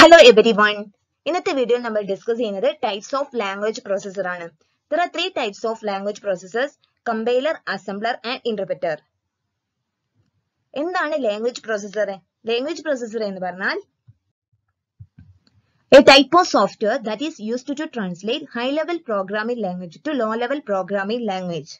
hello every one ഇന്നത്തെ വീഡിയോയിൽ നമ്മൾ ഡിസ്കസ് ചെയ്യുന്നത് ടൈപ്സ് ഓഫ് ലാംഗ്വേജ് പ്രോസസർ ആണ് there are three types of language processors compiler assembler and interpreter എന്താണ് language processor language processor എന്ന് പറഞ്ഞാൽ a type of software that is use to translate high level programming language to low level programming language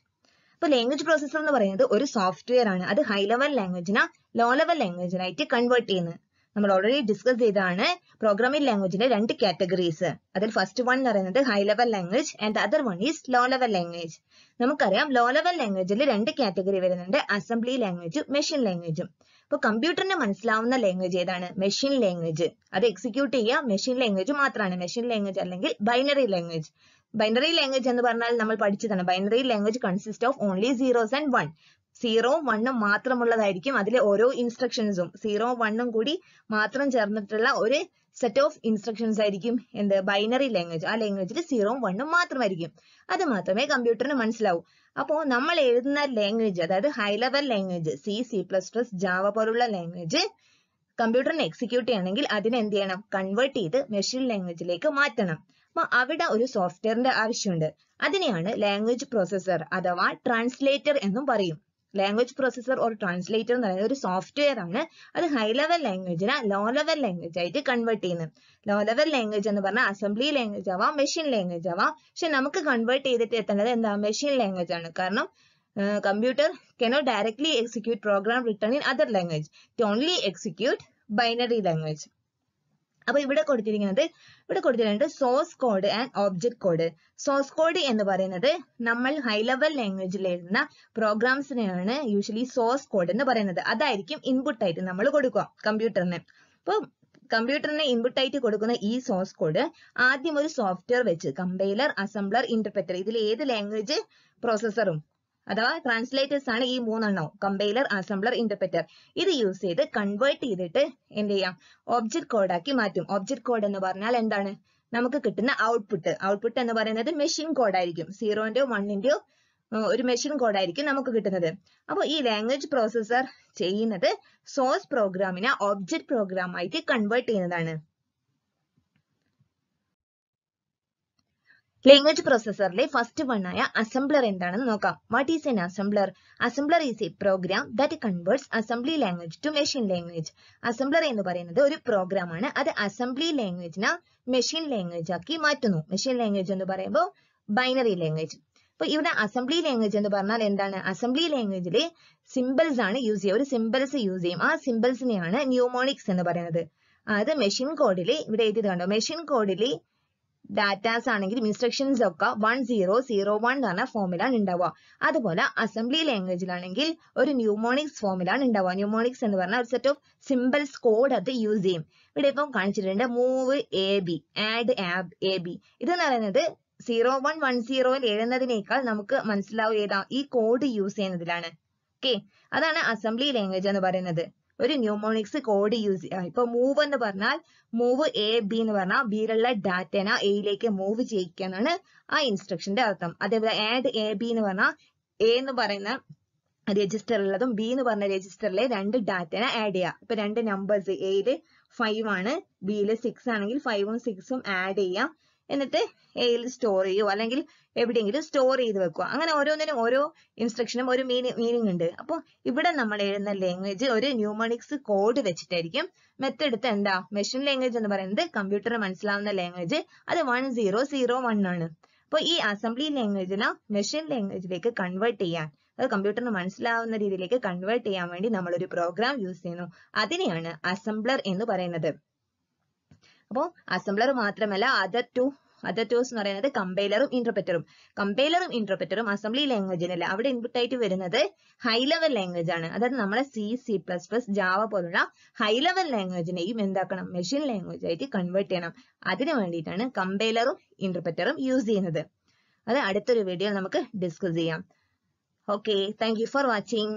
അപ്പൊ language processor എന്ന് പറയുന്നത് ഒരു software ആണ് അത് high level ലാംഗ്വേജിനെ ലോ ലെവൽ ലാംഗ്വേജിനായിട്ട് കൺവേർട്ട് ചെയ്യുന്നത് നമ്മൾ ഓൾറെഡി ഡിസ്കസ് ചെയ്തതാണ് പ്രോഗ്രാമിംഗ് ലാംഗ്വേജിന്റെ രണ്ട് കാറ്റഗറീസ് അതിൽ ഫസ്റ്റ് വൺ എന്ന് പറയുന്നത് high level language and other one is low level language നമുക്കറിയാം ലോ ലെവൽ ലാംഗ്വേജിൽ രണ്ട് കാറ്റഗറി വരുന്നുണ്ട് അസംബ്ലി ലാംഗ്വേജും മെഷീൻ ലാംഗ്വേജും അപ്പോൾ കമ്പ്യൂട്ടറിന് മനസ്സിലാവുന്ന ലാംഗ്വേജ് ഏതാണ് മെഷീൻ ലാംഗ്വേജ് അത് എക്സിക്യൂട്ട് ചെയ്യുക മെഷീൻ ലാംഗ്വേജ് മാത്രമാണ് മെഷീൻ ലാംഗ്വേജ് അല്ലെങ്കിൽ ബൈനറി ലാംഗ്വേജ് ബൈനറി ലാംഗ്വേജ് എന്ന് പറഞ്ഞാൽ നമ്മൾ പഠിച്ചതാണ് binary language consist of only zeros and one zero വണ്ണും മാത്രമുള്ളതായിരിക്കും അതിലെ ഓരോ ഇൻസ്ട്രക്ഷൻസും സീറോ വണ്ണും കൂടി മാത്രം ചേർന്നിട്ടുള്ള ഒരു സെറ്റ് ഓഫ് ഇൻസ്ട്രക്ഷൻസ് ആയിരിക്കും എന്ത് ബൈനറി ലാംഗ്വേജ് ആ ലാംഗ്വേജിൽ സീറോ വണ്ണും മാത്രമായിരിക്കും അത് മാത്രമേ കമ്പ്യൂട്ടറിന് മനസ്സിലാവൂ അപ്പോ നമ്മൾ എഴുതുന്ന ലാംഗ്വേജ് അതായത് high level language C C plus plus Java പോലുള്ള ലാംഗ്വേജ് കമ്പ്യൂട്ടറിന് എക്സിക്യൂട്ട് ചെയ്യണമെങ്കിൽ അതിനെ എന്ത് ചെയ്യണം കൺവേർട്ട് ചെയ്ത് മെഷീൻ ലാംഗ്വേജിലേക്ക് മാറ്റണം അപ്പൊ അവിടെ ഒരു സോഫ്റ്റ്വെയറിന്റെ ആവശ്യമുണ്ട് അതിനെയാണ് ലാംഗ്വേജ് പ്രോസസർ അഥവാ ട്രാൻസ്ലേറ്റർ എന്നും പറയും ലാംഗ്വേജ് പ്രോസസർ ഓർ ട്രാൻസ്ലേറ്റർ എന്ന് പറയുന്നത് ഒരു സോഫ്റ്റ്വെയർ ആണ് അത് ഹൈ ലെവൽ ലാംഗ്വേജിനെ ലോ ലെവൽ ലാംഗ്വേജ് ആയിട്ട് കൺവേർട്ട് ചെയ്യുന്നത് ലോ ലെവൽ ലാംഗ്വേജ് എന്ന് പറഞ്ഞാൽ അസംബ്ലി ലാംഗ്വേജ് ആവാം മെഷീൻ ലാംഗ്വേജ് ആവാം പക്ഷെ നമുക്ക് കൺവേർട്ട് ചെയ്തിട്ട് എത്തേണ്ടത് എന്താ മെഷീൻ ലാംഗ്വേജ് ആണ് കാരണം computer cannot directly execute program written in other language it only execute binary language അപ്പൊ ഇവിടെ കൊടുത്തിരിക്കുന്നത് ഇവിടെ കൊടുത്തിരിക്കുന്നത് source code and object code source code എന്ന് പറയുന്നത് നമ്മൾ ഹൈ ലെവൽ ലാംഗ്വേജിൽ എഴുതുന്ന പ്രോഗ്രാംസിനെയാണ് യൂഷ്വലി സോഴ്സ് കോഡ് എന്ന് പറയുന്നത് അതായിരിക്കും ഇൻപുട്ട് ആയിട്ട് നമ്മൾ കൊടുക്കുക കമ്പ്യൂട്ടറിന് അപ്പോൾ കമ്പ്യൂട്ടറിന് ഇൻപുട്ട് ആയിട്ട് കൊടുക്കുന്ന ഈ സോഴ്സ് കോഡ് ആദ്യം ഒരു സോഫ്റ്റ്വെയർ വെച്ച് കമ്പൈലർ അസംബ്ലർ ഇന്റർപ്രറ്റർ ഇതിൽ ഏത് ലാംഗ്വേജ് പ്രോസസ്സറും അഥവാ ട്രാൻസ്ലേറ്റേഴ്സ് ആണ് ഈ മൂന്നെണ്ണവും കമ്പൈലർ അസംബ്ലർ ഇന്റർപ്രറ്റർ ഇത് യൂസ് ചെയ്ത് കൺവേർട്ട് ചെയ്തിട്ട് എന്ത് ചെയ്യാം ഒബ്ജക്ട് കോഡാക്കി മാറ്റും ഒബ്ജക്ട് കോഡ് എന്ന് പറഞ്ഞാൽ എന്താണ് നമുക്ക് കിട്ടുന്ന ഔട്ട്പുട്ട് ഔട്ട്പുട്ട് എന്ന് പറയുന്നത് മെഷീൻ കോഡായിരിക്കും സീറോന്റെയോ വണ്ണിന്റെയോ ഒരു മെഷീൻ കോഡായിരിക്കും നമുക്ക് കിട്ടുന്നത് അപ്പോൾ ഈ ലാംഗ്വേജ് പ്രോസസ്സർ ചെയ്യുന്നത് സോഴ്സ് പ്രോഗ്രാമിനെ ഒബ്ജക്ട് പ്രോഗ്രാം ആയിട്ട് കൺവേർട്ട് ചെയ്യുന്നതാണ് ലാംഗ്വേജ് പ്രോസസ്സറിലെ ഫസ്റ്റ് വൺ ആയ അസംബ്ലർ എന്താണെന്ന് നോക്കാം what is an assembler assembler is a program that converts assembly language to machine language assembler എന്ന് പറയുന്നത് ഒരു പ്രോഗ്രാം ആണ് അത് അസംബ്ലി ലാംഗ്വേജിനെ മെഷീൻ ലാംഗ്വേജ് ആക്കി മാറ്റുന്നു മെഷീൻ ലാംഗ്വേജ് എന്ന് പറയുമ്പോൾ ബൈനറി ലാംഗ്വേജ് അപ്പൊ ഇവിടെ അസംബ്ലി ലാംഗ്വേജ് എന്ന് പറഞ്ഞാൽ എന്താണ് അസംബ്ലി ലാംഗ്വേജിലെ സിമ്പിൾസ് ആണ് യൂസ് ചെയ്യുക ഒരു സിമ്പിൾസ് യൂസ് ചെയ്യും ആ സിമ്പിൾസിനെയാണ് ന്യൂമോണിക്സ് എന്ന് പറയുന്നത് അത് മെഷീൻ കോഡിലെ ഇവിടെ എഴുതി കണ്ടോ മെഷീൻ കോഡിലെ ഡാറ്റാസ് ആണെങ്കിലും ഇൻസ്ട്രക്ഷൻസ് ഒക്കെ വൺ സീറോ സീറോ വൺ എന്ന് പറഞ്ഞ ഫോമിലാണ് ഉണ്ടാവുക അതുപോലെ അസംബ്ലി ലാംഗ്വേജിലാണെങ്കിൽ ഒരു ന്യൂമോണിക്സ് ഫോമിലാണ് ഉണ്ടാവുക ന്യൂമോണിക്സ് എന്ന് പറഞ്ഞാൽ ഒരു സെറ്റ് ഓഫ് സിമ്പിൾസ് കോഡ് അത് യൂസ് ചെയ്യും ഇവിടെ ഇപ്പം കാണിച്ചിട്ടുണ്ട് move A B add AB A B എന്ന് പറയുന്നത് സീറോ വൺ വൺ സീറോയിൽ എഴുതുന്നതിനേക്കാൾ നമുക്ക് മനസ്സിലാവുക ഏതാ ഈ കോഡ് യൂസ് ചെയ്യുന്നതിലാണ് ഓക്കെ അതാണ് അസംബ്ലി ലാംഗ്വേജ് എന്ന് പറയുന്നത് ഒരു ന്യൂമോണിക്സ് കോഡ് യൂസ് ചെയ്യാം ഇപ്പൊ മൂവ് എന്ന് പറഞ്ഞാൽ മൂവ് എ ബി എന്ന് പറഞ്ഞാൽ ബിയിലുള്ള ഡാറ്റനെ എയിലേക്ക് മൂവ് ചെയ്യിക്കുക എന്നാണ് ആ ഇൻസ്ട്രക്ഷന്റെ അർത്ഥം അതേപോലെ ആഡ് എ ബി എന്ന് പറഞ്ഞാൽ എ എന്ന് പറയുന്ന രജിസ്റ്ററിലുള്ളതും ബി എന്ന് പറഞ്ഞ രജിസ്റ്ററിലെ രണ്ട് ഡാറ്റനെ ആഡ് ചെയ്യുക ഇപ്പൊ രണ്ട് നമ്പേഴ്സ് എയില് ഫൈവ് ആണ് ബിയില് സിക്സ് ആണെങ്കിൽ ഫൈവും സിക്സും ആഡ് ചെയ്യാം എന്നിട്ട് എയിൽ സ്റ്റോർ ചെയ്യുക അല്ലെങ്കിൽ എവിടെയെങ്കിലും സ്റ്റോർ ചെയ്ത് വെക്കുക അങ്ങനെ ഓരോന്നിനും ഓരോ ഇൻസ്ട്രക്ഷനും ഒരു മീനിങ് മീനിങ് ഉണ്ട് അപ്പോൾ ഇവിടെ നമ്മൾ എഴുതുന്ന ലാംഗ്വേജ് ഒരു ന്യൂമണിക്സ് കോഡ് വെച്ചിട്ടായിരിക്കും മെത്തേഡ് എടുത്ത് എന്താ മെഷീൻ ലാംഗ്വേജ് എന്ന് പറയുന്നത് കമ്പ്യൂട്ടർ മനസ്സിലാവുന്ന ലാംഗ്വേജ് അത് വൺ സീറോ സീറോ വൺ ആണ് അപ്പോൾ ഈ അസംബ്ലി ലാംഗ്വേജിനെ മെഷീൻ ലാംഗ്വേജിലേക്ക് കൺവേർട്ട് ചെയ്യാൻ അത് കമ്പ്യൂട്ടറിന് മനസ്സിലാവുന്ന രീതിയിലേക്ക് കൺവേർട്ട് ചെയ്യാൻ വേണ്ടി നമ്മൾ ഒരു പ്രോഗ്രാം യൂസ് ചെയ്യുന്നു അതിനെയാണ് അസംബ്ലർ എന്ന് പറയുന്നത് അപ്പോൾ അസംബ്ലർ മാത്രമല്ല അതർ ടു അതർ ടൂസ് എന്ന് പറയുന്നത് കമ്പൈലറും ഇന്റർപ്രറ്ററും കമ്പൈലറും ഇന്റർപ്രറ്ററും അസംബ്ലി ലാംഗ്വേജിനല്ല അവിടെ ഇൻപുട്ട് ആയിട്ട് വരുന്നത് ഹൈ ലെവൽ ലാംഗ്വേജ് ആണ് അതായത് നമ്മളെ C C plus plus Java പോലുള്ള ഹൈ ലെവൽ ലാംഗ്വേജിനെയും എന്താക്കണം മെഷീൻ ലാംഗ്വേജ് ആയിട്ട് കൺവേർട്ട് ചെയ്യണം അതിനു വേണ്ടിയിട്ടാണ് കമ്പൈലറും ഇന്റർപ്രറ്ററും യൂസ് ചെയ്യുന്നത് അത് അടുത്തൊരു വീഡിയോ നമുക്ക് ഡിസ്കസ് ചെയ്യാം okay thank you for watching